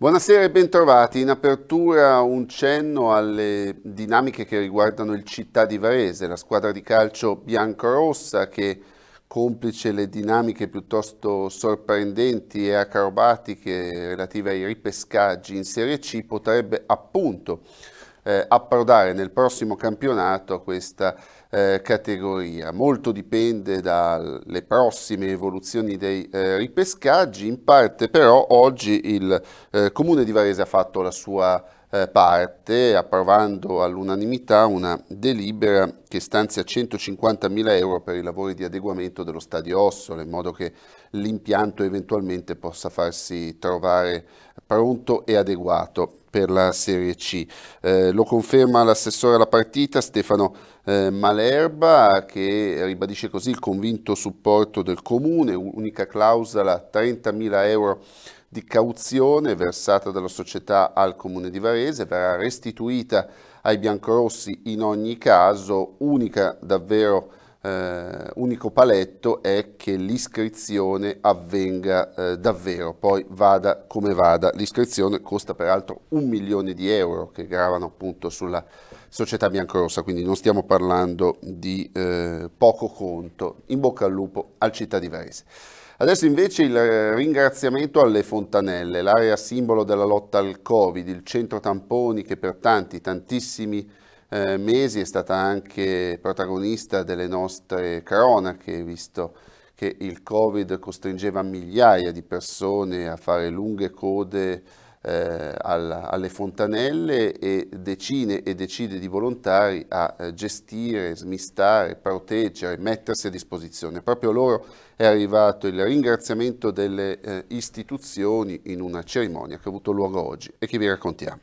Buonasera e bentrovati. In apertura un cenno alle dinamiche che riguardano il Città di Varese, la squadra di calcio biancorossa che complice le dinamiche piuttosto sorprendenti e acrobatiche relative ai ripescaggi in Serie C potrebbe appunto eh, approdare nel prossimo campionato a questa eh, categoria. Molto dipende dalle prossime evoluzioni dei eh, ripescaggi, in parte però oggi il eh, Comune di Varese ha fatto la sua eh, parte approvando all'unanimità una delibera che stanzia 150.000 euro per i lavori di adeguamento dello stadio Ossola in modo che l'impianto eventualmente possa farsi trovare pronto e adeguato per la Serie C. Eh, lo conferma l'assessore alla partita Stefano eh, Malerba che ribadisce così il convinto supporto del comune, unica clausola 30.000 euro di cauzione versata dalla società al comune di Varese, verrà restituita ai biancorossi in ogni caso, unica davvero eh, unico paletto è che l'iscrizione avvenga eh, davvero, poi vada come vada. L'iscrizione costa peraltro un milione di euro che gravano appunto sulla società biancorossa, quindi non stiamo parlando di eh, poco conto. In bocca al lupo al città di Varese. Adesso invece il ringraziamento alle fontanelle, l'area simbolo della lotta al Covid, il centro tamponi che per tanti, tantissimi eh, mesi, è stata anche protagonista delle nostre cronache, visto che il Covid costringeva migliaia di persone a fare lunghe code eh, alla, alle fontanelle e decine e decine di volontari a eh, gestire, smistare, proteggere, mettersi a disposizione. Proprio loro è arrivato il ringraziamento delle eh, istituzioni in una cerimonia che ha avuto luogo oggi e che vi raccontiamo.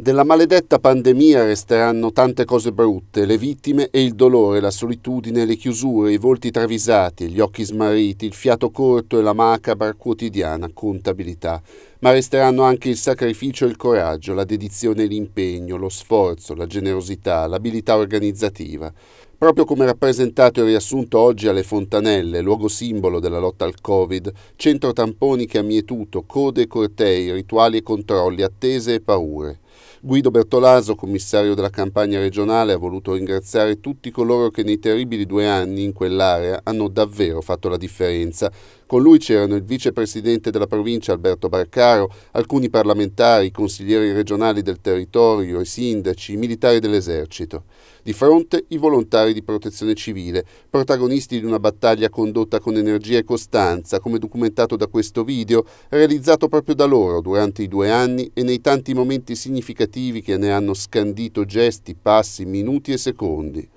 Della maledetta pandemia resteranno tante cose brutte, le vittime e il dolore, la solitudine, le chiusure, i volti travisati, gli occhi smarriti, il fiato corto e la macabra quotidiana contabilità, ma resteranno anche il sacrificio e il coraggio, la dedizione e l'impegno, lo sforzo, la generosità, l'abilità organizzativa. Proprio come rappresentato e riassunto oggi alle Fontanelle, luogo simbolo della lotta al Covid, centro tamponi che ha mietuto code e cortei, rituali e controlli, attese e paure. Guido Bertolaso, commissario della campagna regionale, ha voluto ringraziare tutti coloro che nei terribili due anni in quell'area hanno davvero fatto la differenza, con lui c'erano il vicepresidente della provincia Alberto Barcaro, alcuni parlamentari, consiglieri regionali del territorio, i sindaci, i militari dell'esercito. Di fronte i volontari di protezione civile, protagonisti di una battaglia condotta con energia e costanza, come documentato da questo video, realizzato proprio da loro durante i due anni e nei tanti momenti significativi che ne hanno scandito gesti, passi, minuti e secondi.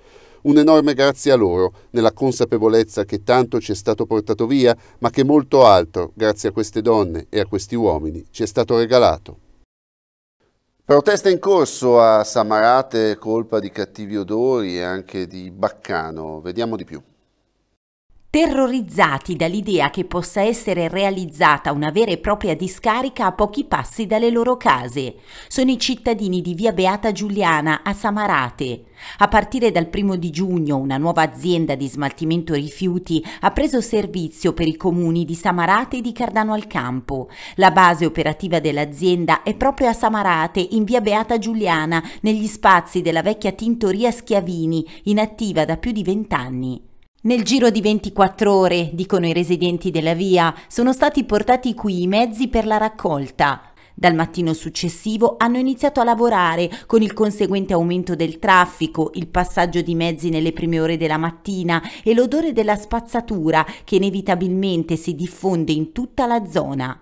Un enorme grazie a loro, nella consapevolezza che tanto ci è stato portato via, ma che molto altro, grazie a queste donne e a questi uomini, ci è stato regalato. Protesta in corso a Samarate, colpa di cattivi odori e anche di Baccano. Vediamo di più terrorizzati dall'idea che possa essere realizzata una vera e propria discarica a pochi passi dalle loro case. Sono i cittadini di via Beata Giuliana a Samarate. A partire dal primo di giugno una nuova azienda di smaltimento rifiuti ha preso servizio per i comuni di Samarate e di Cardano al Campo. La base operativa dell'azienda è proprio a Samarate, in via Beata Giuliana, negli spazi della vecchia tintoria Schiavini, inattiva da più di vent'anni. Nel giro di 24 ore, dicono i residenti della via, sono stati portati qui i mezzi per la raccolta. Dal mattino successivo hanno iniziato a lavorare, con il conseguente aumento del traffico, il passaggio di mezzi nelle prime ore della mattina e l'odore della spazzatura che inevitabilmente si diffonde in tutta la zona.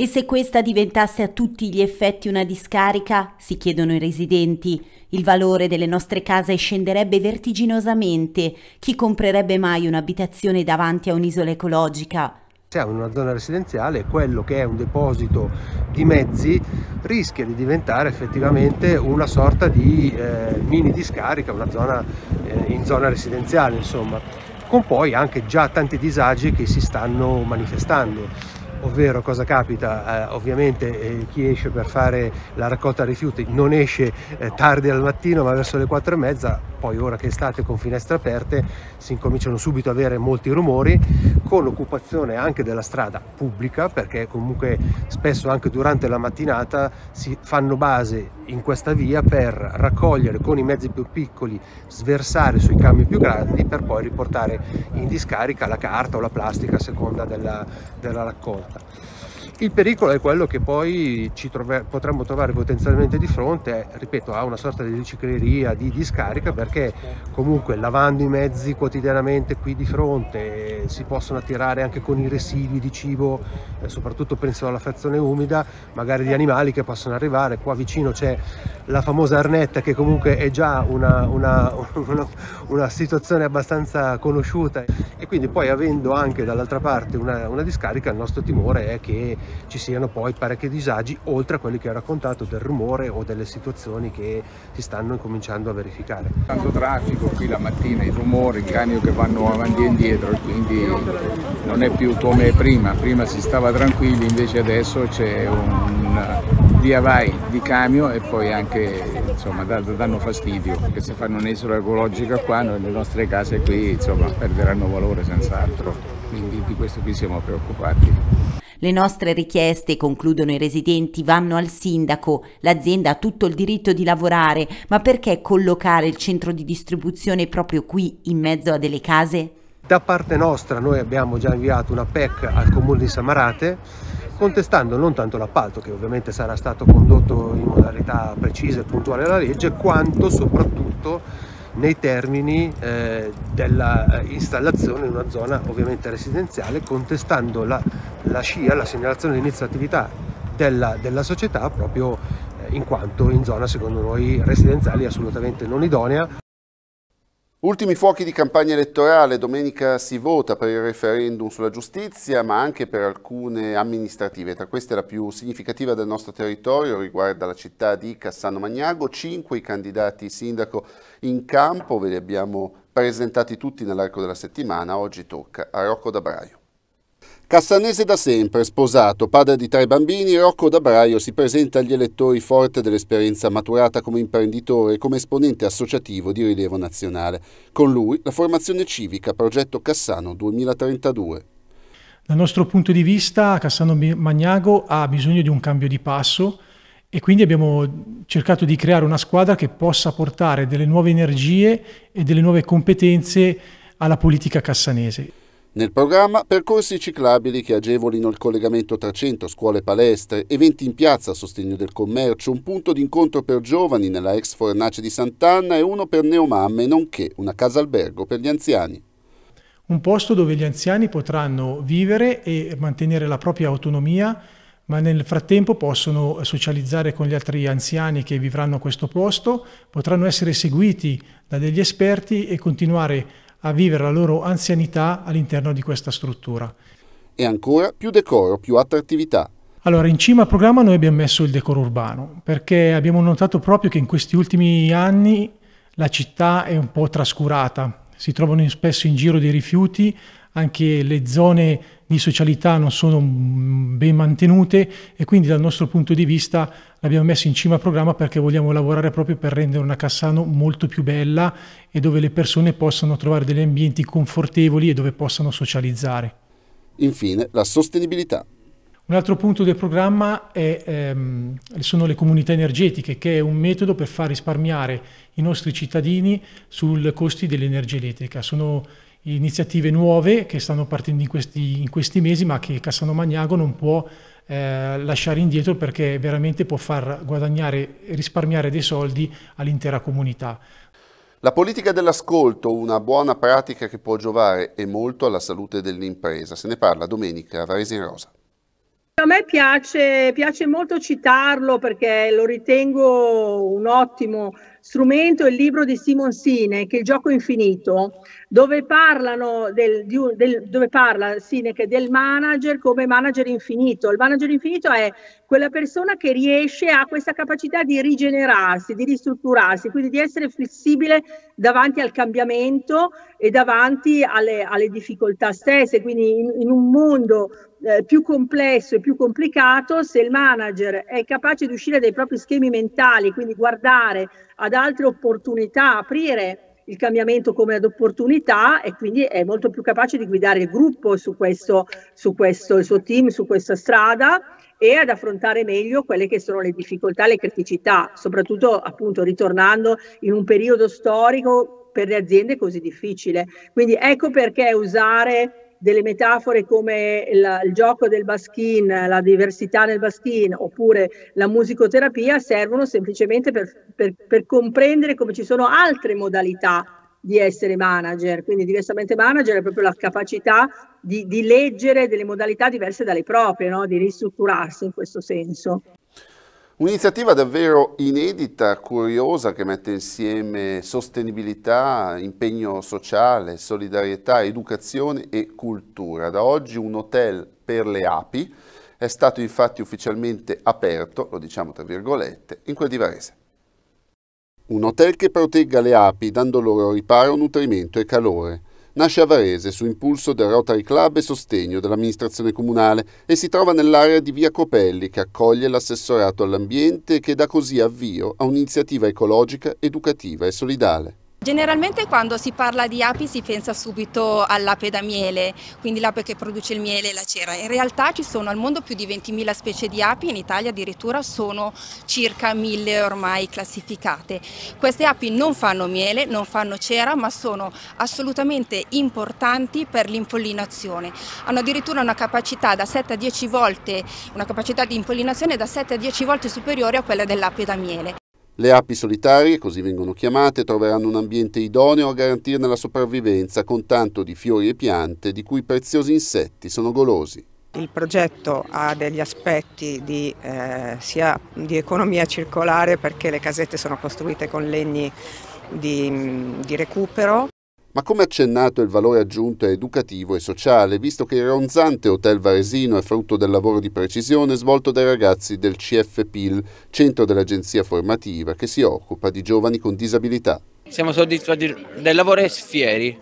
E se questa diventasse a tutti gli effetti una discarica, si chiedono i residenti, il valore delle nostre case scenderebbe vertiginosamente. Chi comprerebbe mai un'abitazione davanti a un'isola ecologica? Siamo in una zona residenziale e quello che è un deposito di mezzi rischia di diventare effettivamente una sorta di eh, mini discarica, una zona eh, in zona residenziale insomma, con poi anche già tanti disagi che si stanno manifestando ovvero cosa capita? Eh, ovviamente eh, chi esce per fare la raccolta rifiuti non esce eh, tardi al mattino ma verso le 4 e mezza, poi ora che è estate con finestre aperte si incominciano subito ad avere molti rumori con l'occupazione anche della strada pubblica perché comunque spesso anche durante la mattinata si fanno base in questa via per raccogliere con i mezzi più piccoli, sversare sui camion più grandi per poi riportare in discarica la carta o la plastica a seconda della, della raccolta. завтра. Il pericolo è quello che poi ci trove, potremmo trovare potenzialmente di fronte, ripeto, a una sorta di ricicleria, di discarica, perché comunque lavando i mezzi quotidianamente qui di fronte si possono attirare anche con i residui di cibo, eh, soprattutto penso alla frazione umida, magari di animali che possono arrivare. Qua vicino c'è la famosa arnetta che comunque è già una, una, una, una situazione abbastanza conosciuta e quindi poi avendo anche dall'altra parte una, discarica il nostro timore è che ci siano poi parecchi disagi oltre a quelli che ho raccontato del rumore o delle situazioni che si stanno incominciando a verificare. Tanto traffico qui la mattina, i rumori, i camion che vanno avanti e indietro, quindi non è più come prima, prima si stava tranquilli, invece adesso c'è un via vai di camion e poi anche insomma danno fastidio perché se fanno un'isola ecologica qua nelle nostre case qui insomma perderanno valore senz'altro quindi di questo qui siamo preoccupati le nostre richieste, concludono i residenti, vanno al sindaco. L'azienda ha tutto il diritto di lavorare, ma perché collocare il centro di distribuzione proprio qui, in mezzo a delle case? Da parte nostra noi abbiamo già inviato una PEC al comune di Samarate contestando non tanto l'appalto, che ovviamente sarà stato condotto in modalità precisa e puntuale alla legge, quanto soprattutto nei termini eh, dell'installazione eh, in una zona ovviamente residenziale, contestando la, la SCIA, la segnalazione di inizio attività della, della società proprio eh, in quanto in zona secondo noi residenziale assolutamente non idonea. Ultimi fuochi di campagna elettorale, domenica si vota per il referendum sulla giustizia ma anche per alcune amministrative, tra queste la più significativa del nostro territorio riguarda la città di Cassano Magnago, cinque i candidati sindaco in campo, ve li abbiamo presentati tutti nell'arco della settimana, oggi tocca a Rocco D'Abraio. Cassanese da sempre, sposato, padre di tre bambini, Rocco D'Abraio si presenta agli elettori forte dell'esperienza maturata come imprenditore e come esponente associativo di rilievo nazionale. Con lui la formazione civica Progetto Cassano 2032. Dal nostro punto di vista Cassano Magnago ha bisogno di un cambio di passo e quindi abbiamo cercato di creare una squadra che possa portare delle nuove energie e delle nuove competenze alla politica cassanese. Nel programma percorsi ciclabili che agevolino il collegamento tra centro, scuole e palestre, eventi in piazza a sostegno del commercio, un punto d'incontro per giovani nella ex fornace di Sant'Anna e uno per neomamme, nonché una casa albergo per gli anziani. Un posto dove gli anziani potranno vivere e mantenere la propria autonomia, ma nel frattempo possono socializzare con gli altri anziani che vivranno a questo posto, potranno essere seguiti da degli esperti e continuare a a vivere la loro anzianità all'interno di questa struttura. E ancora più decoro, più attrattività. Allora, in cima al programma noi abbiamo messo il decoro urbano, perché abbiamo notato proprio che in questi ultimi anni la città è un po' trascurata. Si trovano spesso in giro dei rifiuti, anche le zone di socialità non sono ben mantenute e quindi dal nostro punto di vista l'abbiamo messo in cima al programma perché vogliamo lavorare proprio per rendere una Cassano molto più bella e dove le persone possano trovare degli ambienti confortevoli e dove possano socializzare. Infine, la sostenibilità. Un altro punto del programma è, ehm, sono le comunità energetiche, che è un metodo per far risparmiare i nostri cittadini sui costi dell'energia elettrica. Sono iniziative nuove che stanno partendo in questi, in questi mesi, ma che Cassano Magnago non può eh, lasciare indietro perché veramente può far guadagnare e risparmiare dei soldi all'intera comunità. La politica dell'ascolto, una buona pratica che può giovare e molto alla salute dell'impresa. Se ne parla domenica a Varese in Rosa. A me piace, piace molto citarlo perché lo ritengo un ottimo strumento, il libro di Simon Sine, che è il gioco infinito, dove, parlano del, di un, del, dove parla Sinek del manager come manager infinito. Il manager infinito è quella persona che riesce a questa capacità di rigenerarsi, di ristrutturarsi, quindi di essere flessibile davanti al cambiamento e davanti alle, alle difficoltà stesse. Quindi in, in un mondo eh, più complesso e più complicato, se il manager è capace di uscire dai propri schemi mentali, quindi guardare ad altre opportunità, aprire il cambiamento come ad opportunità e quindi è molto più capace di guidare il gruppo su questo, su questo il suo team, su questa strada e ad affrontare meglio quelle che sono le difficoltà, le criticità, soprattutto appunto ritornando in un periodo storico per le aziende così difficile. Quindi ecco perché usare delle metafore come il, il gioco del baskin, la diversità nel baskin oppure la musicoterapia servono semplicemente per, per, per comprendere come ci sono altre modalità di essere manager, quindi diversamente manager è proprio la capacità di, di leggere delle modalità diverse dalle proprie, no? di ristrutturarsi in questo senso. Un'iniziativa davvero inedita, curiosa, che mette insieme sostenibilità, impegno sociale, solidarietà, educazione e cultura. Da oggi un hotel per le api è stato infatti ufficialmente aperto, lo diciamo tra virgolette, in quel di Varese. Un hotel che protegga le api dando loro riparo, nutrimento e calore. Nasce a Varese su impulso del Rotary Club e sostegno dell'amministrazione comunale e si trova nell'area di via Copelli che accoglie l'assessorato all'ambiente e che dà così avvio a un'iniziativa ecologica, educativa e solidale. Generalmente quando si parla di api si pensa subito all'ape da miele, quindi l'ape che produce il miele e la cera. In realtà ci sono al mondo più di 20.000 specie di api, in Italia addirittura sono circa 1.000 ormai classificate. Queste api non fanno miele, non fanno cera, ma sono assolutamente importanti per l'impollinazione. Hanno addirittura una capacità, volte, una capacità di impollinazione da 7 a 10 volte superiore a quella dell'ape da miele. Le api solitarie, così vengono chiamate, troveranno un ambiente idoneo a garantirne la sopravvivenza con tanto di fiori e piante di cui preziosi insetti sono golosi. Il progetto ha degli aspetti di, eh, sia di economia circolare perché le casette sono costruite con legni di, di recupero ma come accennato il valore aggiunto è educativo e sociale, visto che il ronzante hotel varesino è frutto del lavoro di precisione svolto dai ragazzi del CFPIL, centro dell'agenzia formativa che si occupa di giovani con disabilità. Siamo soddisfatti del lavoro e fieri.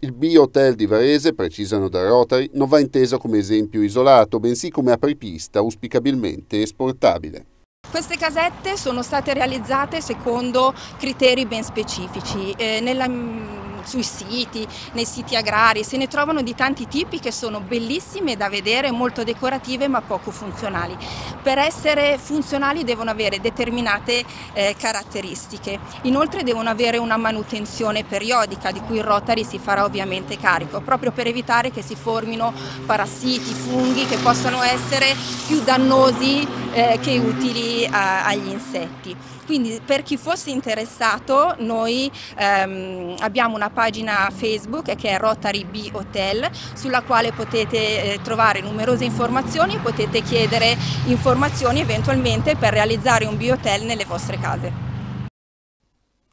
Il B-Hotel di Varese, precisano da Rotary, non va inteso come esempio isolato, bensì come apripista auspicabilmente esportabile. Queste casette sono state realizzate secondo criteri ben specifici. Eh, nella mm, sui siti, nei siti agrari, se ne trovano di tanti tipi che sono bellissime da vedere, molto decorative ma poco funzionali. Per essere funzionali devono avere determinate eh, caratteristiche, inoltre devono avere una manutenzione periodica di cui il Rotary si farà ovviamente carico, proprio per evitare che si formino parassiti, funghi che possono essere più dannosi eh, che utili a, eh, agli insetti. Quindi per chi fosse interessato noi ehm, abbiamo una pagina Facebook che è Rotary B Hotel sulla quale potete eh, trovare numerose informazioni e potete chiedere informazioni eventualmente per realizzare un biotel nelle vostre case.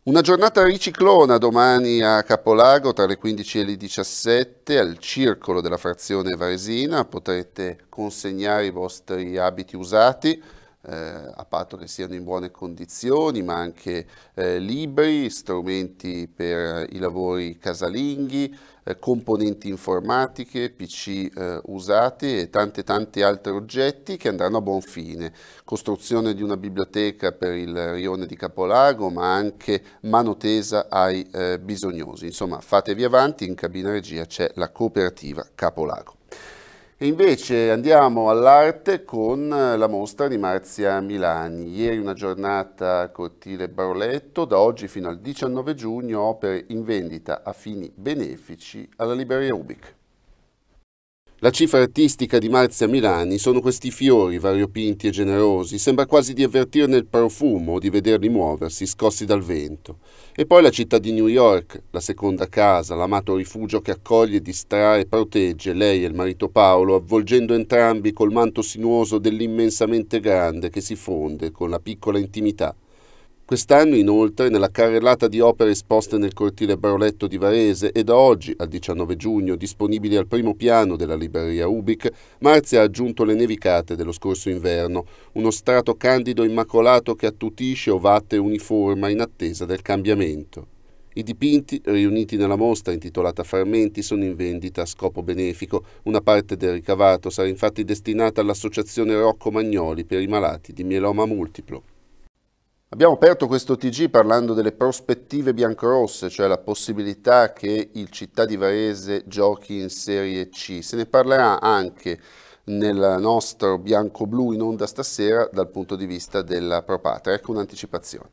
Una giornata riciclona domani a Capolago tra le 15 e le 17 al circolo della frazione Varesina potrete consegnare i vostri abiti usati eh, a patto che siano in buone condizioni, ma anche eh, libri, strumenti per i lavori casalinghi, eh, componenti informatiche, PC eh, usati e tanti tanti altri oggetti che andranno a buon fine. Costruzione di una biblioteca per il rione di Capolago, ma anche mano tesa ai eh, bisognosi. Insomma, fatevi avanti, in cabina regia c'è la cooperativa Capolago. E invece andiamo all'arte con eh, la mostra di Marzia Milani. Ieri una giornata a Cortile Baroletto, da oggi fino al 19 giugno opere in vendita a fini benefici alla Libreria Ubic. La cifra artistica di Marzia Milani sono questi fiori variopinti e generosi, sembra quasi di avvertirne il profumo o di vederli muoversi, scossi dal vento. E poi la città di New York, la seconda casa, l'amato rifugio che accoglie, distrae e protegge lei e il marito Paolo, avvolgendo entrambi col manto sinuoso dell'immensamente grande che si fonde con la piccola intimità. Quest'anno inoltre, nella carrellata di opere esposte nel cortile Baroletto di Varese e da oggi al 19 giugno disponibili al primo piano della libreria Ubic, Marzia ha aggiunto le nevicate dello scorso inverno, uno strato candido immacolato che attutisce ovate e uniforma in attesa del cambiamento. I dipinti, riuniti nella mostra intitolata Fermenti, sono in vendita a scopo benefico. Una parte del ricavato sarà infatti destinata all'associazione Rocco Magnoli per i malati di mieloma multiplo. Abbiamo aperto questo TG parlando delle prospettive biancorosse, cioè la possibilità che il Città di Varese giochi in Serie C. Se ne parlerà anche nel nostro bianco-blu in onda stasera dal punto di vista della Propatria. Ecco un'anticipazione.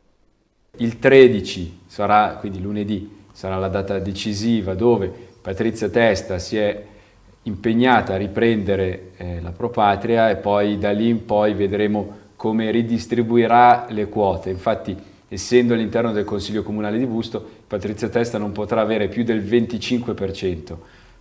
Il 13 sarà, quindi lunedì, sarà la data decisiva dove Patrizia Testa si è impegnata a riprendere eh, la Propatria e poi da lì in poi vedremo come ridistribuirà le quote. Infatti, essendo all'interno del Consiglio Comunale di Busto, Patrizia Testa non potrà avere più del 25%.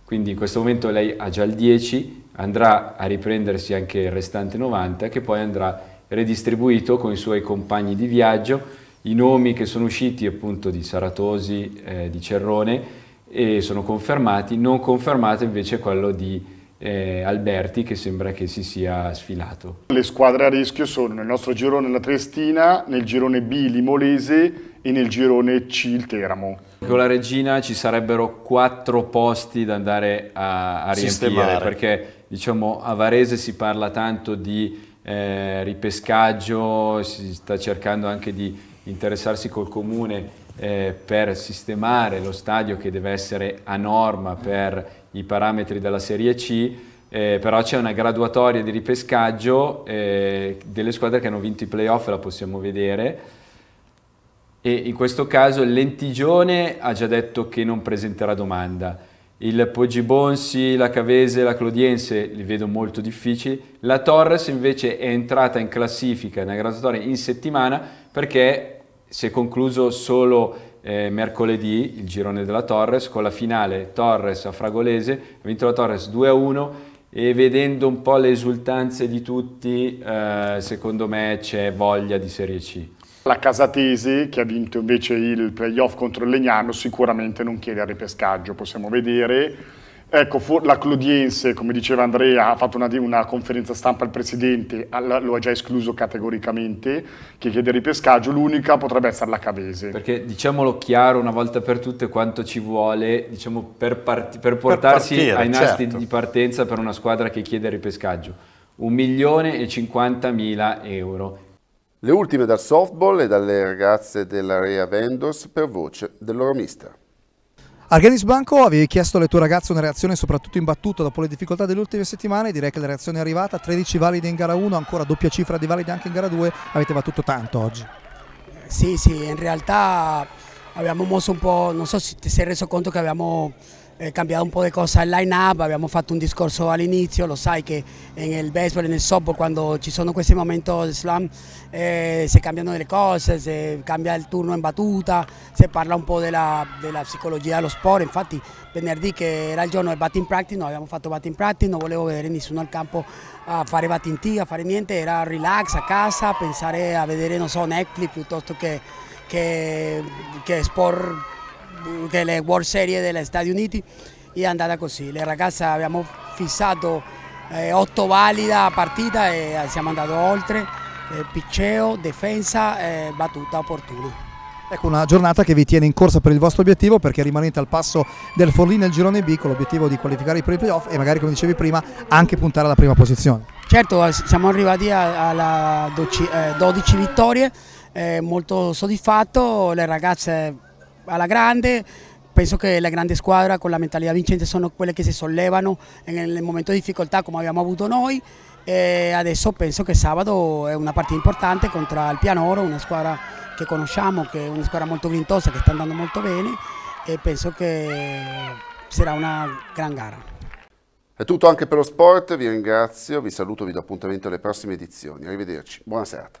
Quindi in questo momento lei ha già il 10%, andrà a riprendersi anche il restante 90% che poi andrà redistribuito con i suoi compagni di viaggio. I nomi che sono usciti appunto di Saratosi, eh, di Cerrone, e sono confermati, non confermato invece quello di eh, Alberti che sembra che si sia sfilato. Le squadre a rischio sono nel nostro girone la Triestina, nel girone B Limolese e nel girone C il Teramo. Con la Regina ci sarebbero quattro posti da andare a, a riempire Sistemare. perché diciamo a Varese si parla tanto di eh, ripescaggio, si sta cercando anche di interessarsi col comune eh, per sistemare lo stadio che deve essere a norma per i parametri della Serie C, eh, però c'è una graduatoria di ripescaggio eh, delle squadre che hanno vinto i playoff, la possiamo vedere. E in questo caso Lentigione ha già detto che non presenterà domanda. Il Poggibonsi, la Cavese, la Clodiense li vedo molto difficili. La Torres invece è entrata in classifica, nella graduatoria in settimana, perché si è concluso solo eh, mercoledì il girone della Torres con la finale Torres a Fragolese, ha vinto la Torres 2 a 1 e vedendo un po' le esultanze di tutti, eh, secondo me c'è voglia di Serie C. La Casatesi, che ha vinto invece il playoff contro il Legnano, sicuramente non chiede il ripescaggio, possiamo vedere Ecco, la Clodiense, come diceva Andrea, ha fatto una, una conferenza stampa al Presidente, lo ha già escluso categoricamente, che chiede ripescaggio, l'unica potrebbe essere la Cavese. Perché diciamolo chiaro una volta per tutte quanto ci vuole diciamo, per, per, portarsi per partire, ai nastri certo. di partenza per una squadra che chiede ripescaggio. 1 milione e 50 mila euro. Le ultime dal softball e dalle ragazze dell'Area Vendors per voce del loro mister. Argenis Blanco, avevi chiesto alle tue ragazze una reazione soprattutto in battuta dopo le difficoltà delle ultime settimane, direi che la reazione è arrivata, 13 valide in gara 1, ancora doppia cifra di valide anche in gara 2, avete battuto tanto oggi. Sì, sì, in realtà abbiamo mosso un po', non so se ti sei reso conto che abbiamo eh, cambiato un po' di cose al line-up, abbiamo fatto un discorso all'inizio, lo sai che nel baseball, nel softball, quando ci sono questi momenti slam eh, si cambiano delle cose, si cambia il turno in battuta, si parla un po' della, della, psicologia dello sport, infatti venerdì che era il giorno del batting practice, non abbiamo fatto batting practice, non volevo vedere nessuno al campo a fare batting tee, a fare niente, era relax a casa, pensare a vedere, non so, Netflix piuttosto che, che, che sport delle World Series degli Stati Uniti è andata così, le ragazze abbiamo fissato eh, otto valida a partita e siamo andati oltre, eh, eh picceo, difesa e eh, battuta opportuna. Ecco una giornata che vi tiene in corsa per il vostro obiettivo perché rimanete al passo del Forlì nel girone B con l'obiettivo di qualificare per i playoff e magari come dicevi prima anche puntare alla prima posizione. Certo, eh, siamo arrivati alla 12 vittorie, molto soddisfatto, le ragazze alla grande. Penso che le grandi squadre con la mentalità vincente sono quelle che si sollevano nel momento di difficoltà come abbiamo eh, avuto noi e adesso penso che sabato è una partita importante contro il Pianoro, una squadra che conosciamo, che è una squadra molto grintosa, che sta andando molto bene e penso che sarà una gran gara. È tutto anche per lo sport, vi ringrazio, vi saluto, vi do appuntamento alle prossime edizioni. Arrivederci, buona serata.